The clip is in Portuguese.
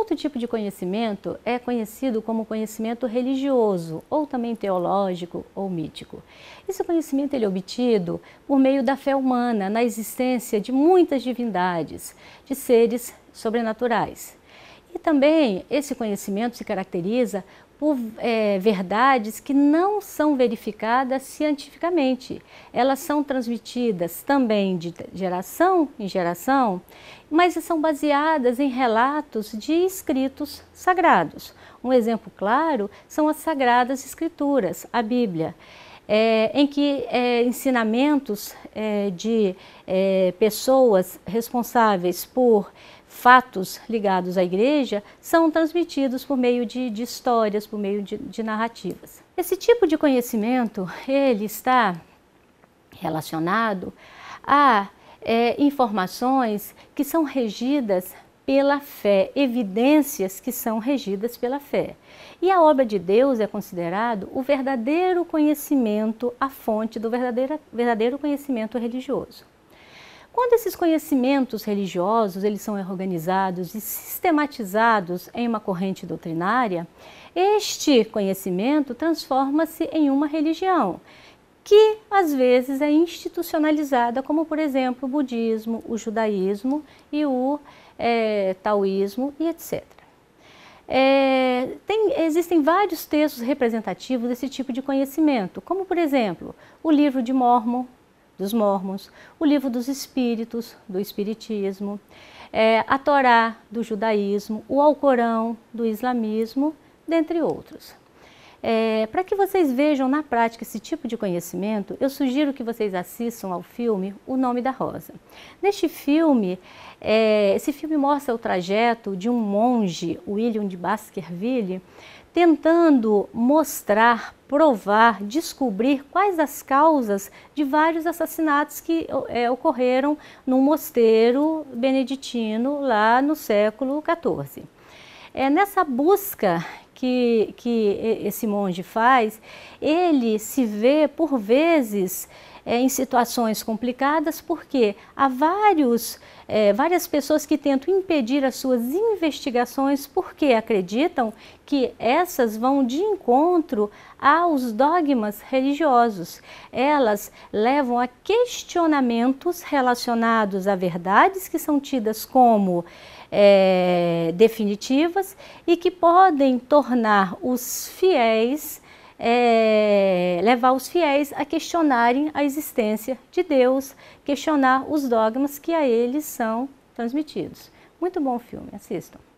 outro tipo de conhecimento é conhecido como conhecimento religioso, ou também teológico ou mítico. Esse conhecimento ele é obtido por meio da fé humana na existência de muitas divindades, de seres sobrenaturais. E também esse conhecimento se caracteriza por é, verdades que não são verificadas cientificamente. Elas são transmitidas também de geração em geração, mas são baseadas em relatos de escritos sagrados. Um exemplo claro são as sagradas escrituras, a Bíblia é, em que é, ensinamentos é, de é, pessoas responsáveis por fatos ligados à igreja são transmitidos por meio de, de histórias, por meio de, de narrativas. Esse tipo de conhecimento, ele está relacionado a é, informações que são regidas pela fé, evidências que são regidas pela fé. E a obra de Deus é considerado o verdadeiro conhecimento, a fonte do verdadeiro, verdadeiro conhecimento religioso. Quando esses conhecimentos religiosos eles são organizados e sistematizados em uma corrente doutrinária, este conhecimento transforma-se em uma religião que às vezes é institucionalizada, como por exemplo o budismo, o judaísmo e o é, taoísmo e etc. É, tem, existem vários textos representativos desse tipo de conhecimento, como por exemplo o livro de Mormon, dos Mormons, o livro dos Espíritos, do Espiritismo, é, a Torá, do Judaísmo, o Alcorão, do Islamismo, dentre outros. É, Para que vocês vejam na prática esse tipo de conhecimento, eu sugiro que vocês assistam ao filme O Nome da Rosa. Neste filme, é, esse filme mostra o trajeto de um monge, William de Baskerville, tentando mostrar, provar, descobrir quais as causas de vários assassinatos que é, ocorreram num mosteiro beneditino lá no século XIV. É, nessa busca que, que esse monge faz, ele se vê, por vezes, é, em situações complicadas, porque há vários, é, várias pessoas que tentam impedir as suas investigações porque acreditam que essas vão de encontro aos dogmas religiosos. Elas levam a questionamentos relacionados a verdades que são tidas como é, definitivas e que podem tornar os fiéis, é, levar os fiéis a questionarem a existência de Deus, questionar os dogmas que a eles são transmitidos. Muito bom filme, assistam.